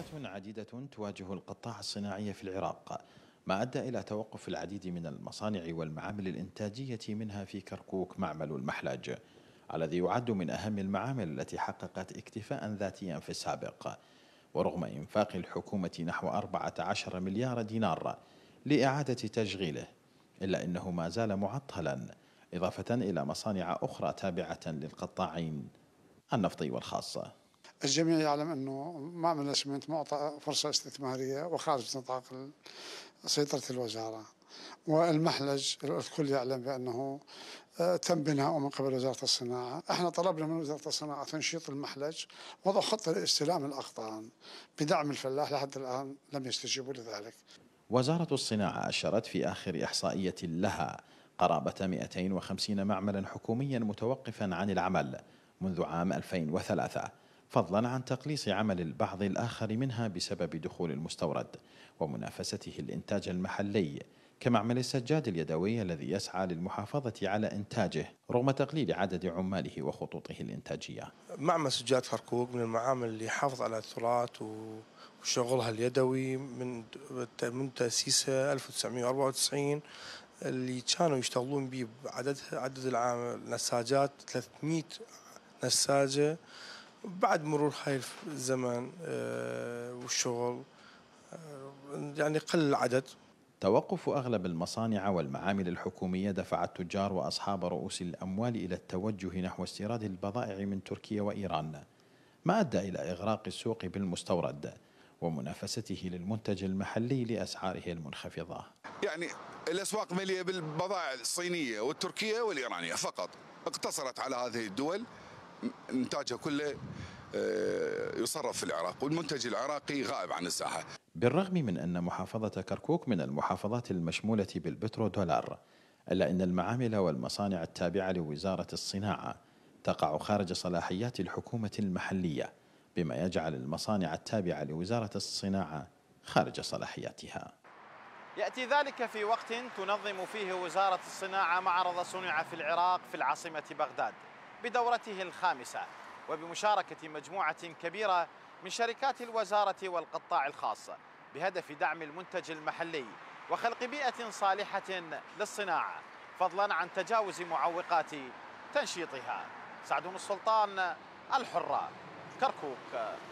تحديات عديدة تواجه القطاع الصناعي في العراق ما أدى إلى توقف العديد من المصانع والمعامل الإنتاجية منها في كركوك معمل المحلاج الذي يعد من أهم المعامل التي حققت اكتفاء ذاتيا في السابق ورغم إنفاق الحكومة نحو 14 مليار دينار لإعادة تشغيله إلا أنه ما زال معطلا إضافة إلى مصانع أخرى تابعة للقطاعين النفطي والخاصة الجميع يعلم انه ما من الاسمنت معطى فرصه استثماريه وخارج نطاق سيطره الوزاره والمحلج الكل يعلم بانه آه، تم بناءه من قبل وزاره الصناعه، احنا طلبنا من وزاره الصناعه تنشيط المحلج، وضع خطه لاستلام الاقطان بدعم الفلاح لحد الان لم يستجيبوا لذلك. وزاره الصناعه أشرت في اخر احصائيه لها قرابه 250 معملا حكوميا متوقفا عن العمل منذ عام 2003 فضلا عن تقليص عمل البعض الآخر منها بسبب دخول المستورد ومنافسته الإنتاج المحلي كمعمل السجاد اليدوي الذي يسعى للمحافظة على إنتاجه رغم تقليل عدد عماله وخطوطه الإنتاجية معمل سجاد فركوك من المعامل اللي حافظ على التراث وشغلها اليدوي من من تأسيسها 1994 اللي كانوا يشتغلون به عدد عدد العام نساجات 300 نساجة بعد مرور هاي الزمان آه، والشغل آه، يعني قل العدد توقف اغلب المصانع والمعامل الحكوميه دفع التجار واصحاب رؤوس الاموال الى التوجه نحو استيراد البضائع من تركيا وايران ما ادى الى اغراق السوق بالمستورد ومنافسته للمنتج المحلي لاسعاره المنخفضه. يعني الاسواق مليئه بالبضائع الصينيه والتركيه والايرانيه فقط، اقتصرت على هذه الدول انتاجها كله آه، يصرف في العراق والمنتج العراقي غائب عن الساحة بالرغم من أن محافظة كركوك من المحافظات المشمولة بالبترو دولار إلا أن المعامل والمصانع التابعة لوزارة الصناعة تقع خارج صلاحيات الحكومة المحلية بما يجعل المصانع التابعة لوزارة الصناعة خارج صلاحياتها يأتي ذلك في وقت تنظم فيه وزارة الصناعة معرض صنع في العراق في العاصمة بغداد بدورته الخامسة وبمشاركة مجموعة كبيرة من شركات الوزارة والقطاع الخاص بهدف دعم المنتج المحلي وخلق بيئة صالحة للصناعة فضلا عن تجاوز معوقات تنشيطها سعدون السلطان الحرة كركوك